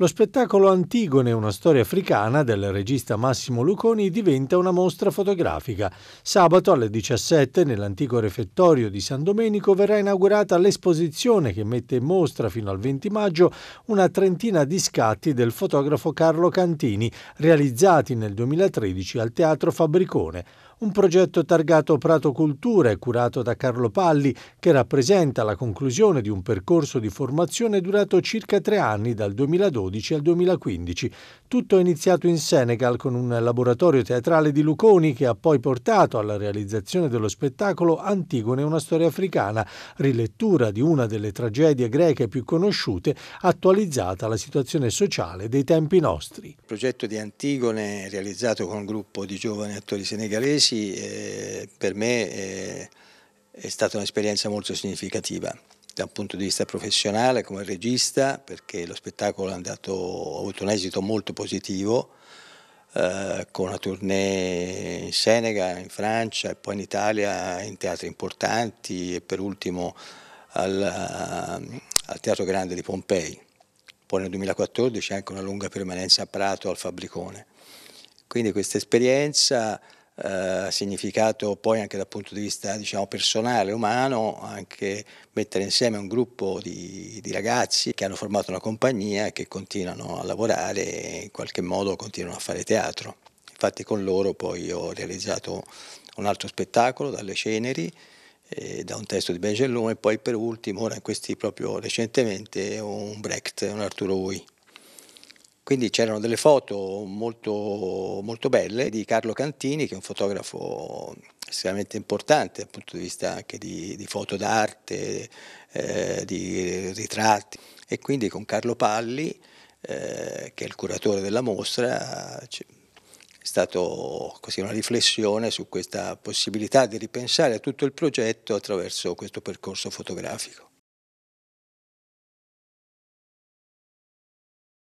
Lo spettacolo Antigone, una storia africana del regista Massimo Luconi diventa una mostra fotografica. Sabato alle 17 nell'antico refettorio di San Domenico verrà inaugurata l'esposizione che mette in mostra fino al 20 maggio una trentina di scatti del fotografo Carlo Cantini realizzati nel 2013 al Teatro Fabricone un progetto targato Prato Cultura e curato da Carlo Palli che rappresenta la conclusione di un percorso di formazione durato circa tre anni dal 2012 al 2015. Tutto è iniziato in Senegal con un laboratorio teatrale di Luconi che ha poi portato alla realizzazione dello spettacolo Antigone una storia africana, rilettura di una delle tragedie greche più conosciute, attualizzata alla situazione sociale dei tempi nostri. Il progetto di Antigone realizzato con un gruppo di giovani attori senegalesi Assisi eh, per me eh, è stata un'esperienza molto significativa da un punto di vista professionale come regista perché lo spettacolo andato, ha avuto un esito molto positivo eh, con una tournée in Senegal, in Francia e poi in Italia in teatri importanti e per ultimo al, eh, al Teatro Grande di Pompei. Poi nel 2014 anche una lunga permanenza a Prato al Fabricone. Quindi questa esperienza eh, significato poi anche dal punto di vista diciamo, personale, umano, anche mettere insieme un gruppo di, di ragazzi che hanno formato una compagnia e che continuano a lavorare e in qualche modo continuano a fare teatro. Infatti con loro poi ho realizzato un altro spettacolo, Dalle Ceneri, eh, da un testo di Bengellume e poi per ultimo, ora in questi proprio recentemente, un Brecht, un Arturo Ui. Quindi c'erano delle foto molto, molto belle di Carlo Cantini, che è un fotografo estremamente importante dal punto di vista anche di, di foto d'arte, eh, di ritratti. E quindi con Carlo Palli, eh, che è il curatore della mostra, è stata una riflessione su questa possibilità di ripensare a tutto il progetto attraverso questo percorso fotografico.